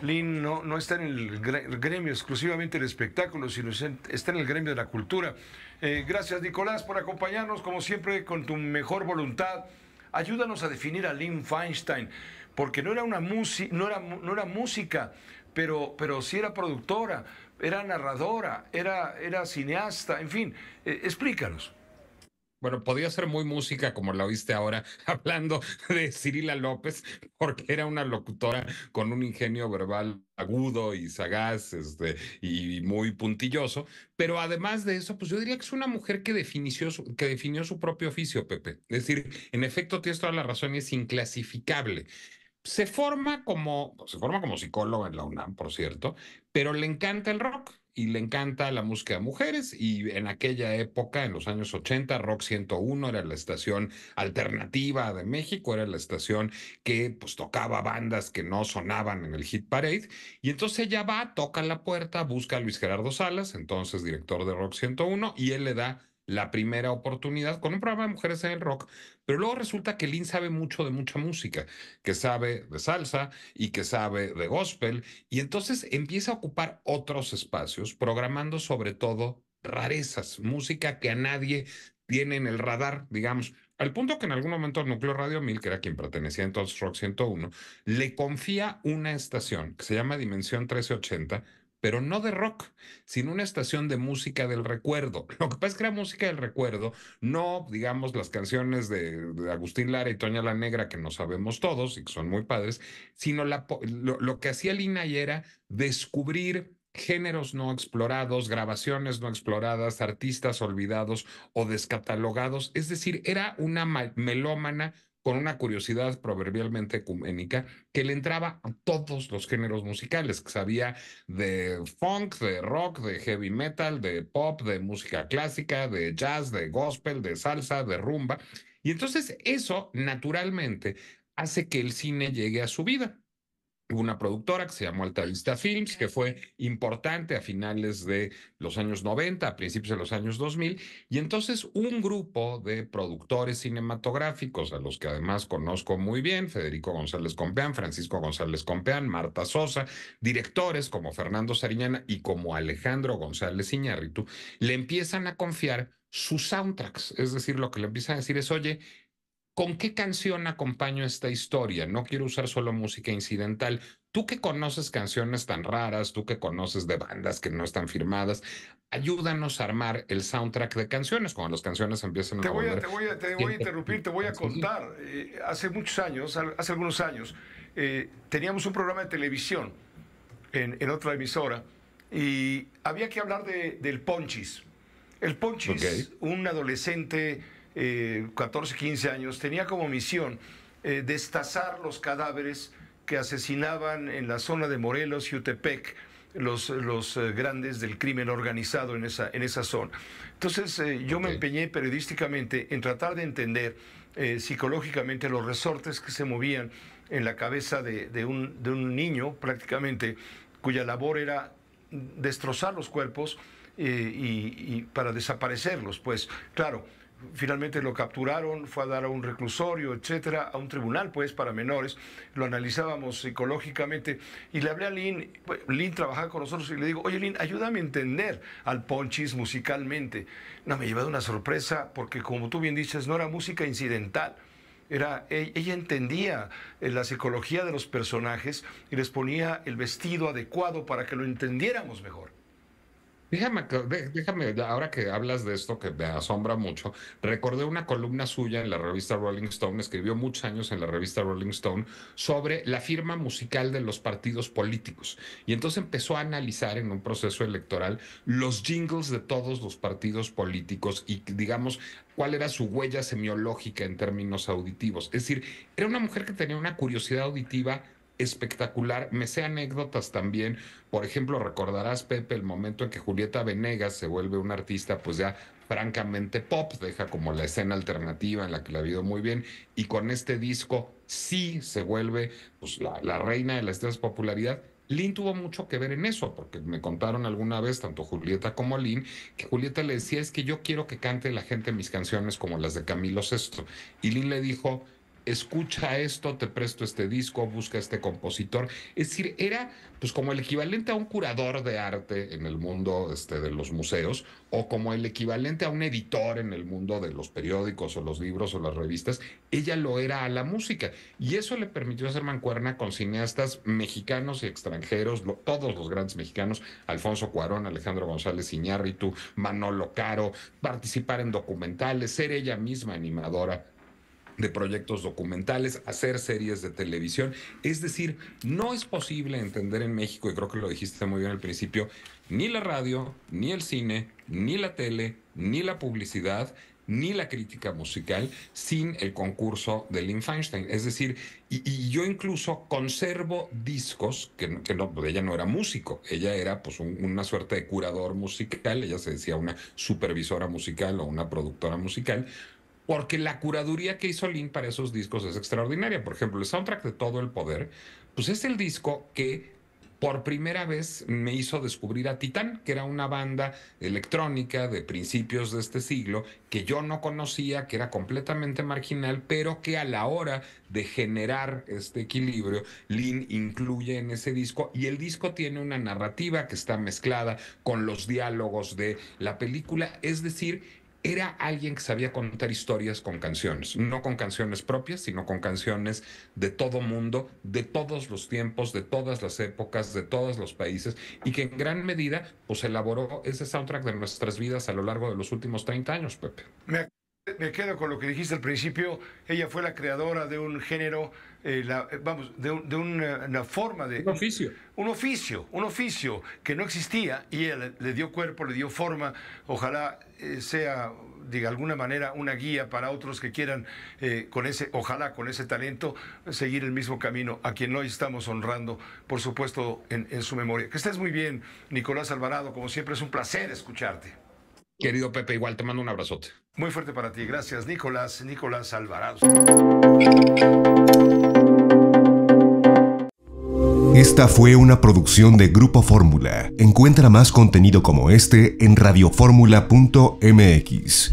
Lynn no, no está en el gremio exclusivamente del espectáculo, sino está en el gremio de la cultura. Eh, gracias, Nicolás, por acompañarnos, como siempre, con tu mejor voluntad. Ayúdanos a definir a Lynn Feinstein, porque no era, una no era, no era música, pero, pero sí era productora, era narradora, era, era cineasta, en fin, eh, explícanos bueno, podía ser muy música como la oíste ahora, hablando de Cirila López, porque era una locutora con un ingenio verbal agudo y sagaz este, y muy puntilloso. Pero además de eso, pues yo diría que es una mujer que, que definió su propio oficio, Pepe. Es decir, en efecto, tienes toda la razón y es inclasificable se forma como se forma como psicóloga en la UNAM, por cierto, pero le encanta el rock y le encanta la música de mujeres y en aquella época, en los años 80, Rock 101 era la estación alternativa de México, era la estación que pues tocaba bandas que no sonaban en el hit parade y entonces ella va, toca la puerta, busca a Luis Gerardo Salas, entonces director de Rock 101 y él le da la primera oportunidad con un programa de mujeres en el rock, pero luego resulta que Lynn sabe mucho de mucha música, que sabe de salsa y que sabe de gospel, y entonces empieza a ocupar otros espacios, programando sobre todo rarezas, música que a nadie tiene en el radar, digamos, al punto que en algún momento el Núcleo Radio 1000, que era quien pertenecía entonces Rock 101, le confía una estación que se llama Dimensión 1380 pero no de rock, sino una estación de música del recuerdo. Lo que pasa es que era música del recuerdo, no, digamos, las canciones de, Agustín Lara y Toña la Negra, que no sabemos todos y que son muy padres, sino lo, que hacía y era descubrir géneros no explorados, grabaciones no exploradas, artistas olvidados o descatalogados. Es decir, era una melómana con una curiosidad proverbialmente ecuménica que le entraba a todos los géneros musicales, que sabía de funk, de rock, de heavy metal, de pop, de música clásica, de jazz, de gospel, de salsa, de rumba. Y entonces eso naturalmente hace que el cine llegue a su vida una productora que se llamó Vista Films, que fue importante a finales de los años 90, a principios de los años 2000, y entonces un grupo de productores cinematográficos, a los que además conozco muy bien, Federico González Compeán, Francisco González Compeán, Marta Sosa, directores como Fernando Sariñana y como Alejandro González Iñárritu, le empiezan a confiar sus soundtracks, es decir, lo que le empiezan a decir es, oye, ¿Con qué canción acompaño esta historia? No quiero usar solo música incidental. Tú que conoces canciones tan raras, tú que conoces de bandas que no están firmadas, ayúdanos a armar el soundtrack de canciones cuando las canciones empiezan a, voy a Te voy a, interrumpir, te voy a contar. Eh, hace muchos años, hace algunos años, eh, teníamos un programa de televisión en, otra emisora y había que hablar de, del Ponchis. El Ponchis, un adolescente eh, 14, 15 años, tenía como misión eh, destazar los cadáveres que asesinaban en la zona de Morelos y Utepec. Los, los eh, grandes del crimen organizado en esa, en esa zona. Entonces eh, yo me empeñé periodísticamente en tratar de entender eh, psicológicamente los resortes que se movían en la cabeza de, de, un, de un niño prácticamente cuya labor era destrozar los cuerpos y, y, para desaparecerlos. Pues claro, finalmente lo capturaron, fue a dar a un reclusorio, etcétera, a un tribunal, pues, para menores. Lo analizábamos psicológicamente y le hablé a Lynn. Lynn trabajaba con nosotros y le digo, oye, Lynn, ayúdame a entender al Ponchis musicalmente. No, me llevaba una sorpresa porque, como tú bien dices, no era música incidental. Era, e-, ella entendía eh, la psicología de los personajes y les ponía el vestido adecuado para que lo entendiéramos mejor. Déjame, déjame, ahora que hablas de esto que me asombra mucho, recordé una columna suya en la revista Rolling Stone, escribió muchos años en la revista Rolling Stone, sobre la firma musical de los partidos políticos. Y entonces empezó a analizar en un proceso electoral los jingles de todos los partidos políticos y, digamos, cuál era su huella semiológica en términos auditivos. Es decir, era una mujer que tenía una curiosidad auditiva espectacular. Me sé anécdotas también. Por ejemplo, recordarás, Pepe, el momento en que Julieta Venegas se vuelve una artista, pues ya francamente pop, deja como la escena alternativa en la que la ha ido muy bien. Y con este disco sí se vuelve pues, la, reina de las de popularidad. Lynn tuvo mucho que ver en eso, porque me contaron alguna vez, tanto Julieta como Lynn, que Julieta le decía, es que yo quiero que cante la gente mis canciones como las de Camilo Sesto. Y Lynn le dijo, escucha esto, te presto este disco, busca este compositor. Es decir, era pues como el equivalente a un curador de arte en el mundo este, de los museos o como el equivalente a un editor en el mundo de los periódicos o los libros o las revistas. Ella lo era a la música y eso le permitió hacer mancuerna con cineastas mexicanos y extranjeros, todos los grandes mexicanos, Alfonso Cuarón, Alejandro González Iñárritu, Manolo Caro, participar en documentales, ser ella misma animadora de proyectos documentales, hacer series de televisión. Es decir, no es posible entender en México, y creo que lo dijiste muy bien al principio, ni la radio, ni el cine, ni la tele, ni la publicidad, ni la crítica musical sin el concurso de Lynn Feinstein. Es decir, y, yo incluso conservo discos, que, no, pues, ella no era músico, ella era pues una suerte de curador musical, ella se decía una supervisora musical o una productora musical, porque la curaduría que hizo Lin para esos discos es extraordinaria. Por ejemplo, el soundtrack de Todo el Poder, pues es el disco que por primera vez me hizo descubrir a Titán, que era una banda electrónica de principios de este siglo que yo no conocía, que era completamente marginal, pero que a la hora de generar este equilibrio, Lin incluye en ese disco y el disco tiene una narrativa que está mezclada con los diálogos de la película, es decir, era alguien que sabía contar historias con canciones, no con canciones propias, sino con canciones de todo mundo, de todos los tiempos, de todas las épocas, de todos los países, y que en gran medida pues elaboró ese soundtrack de nuestras vidas a lo largo de los últimos 30 años, Pepe. Me quedo con lo que dijiste al principio. Ella fue la creadora de un género, eh, eh, vamos, de, una, forma de. Un oficio. Un, oficio, un oficio que no existía y ella le, dio cuerpo, le dio forma. Ojalá eh, sea de alguna manera una guía para otros que quieran con ese, ojalá con ese talento, seguir el mismo camino a quien hoy estamos honrando, por supuesto, en, en su memoria. Que estés muy bien, Nicolás Alvarado, como siempre es un placer escucharte. Querido Pepe, igual te mando un abrazote. Muy fuerte para ti. Gracias, Nicolás. Nicolás Alvarado. Esta fue una producción de Grupo Fórmula. Encuentra más contenido como este en radioformula.mx.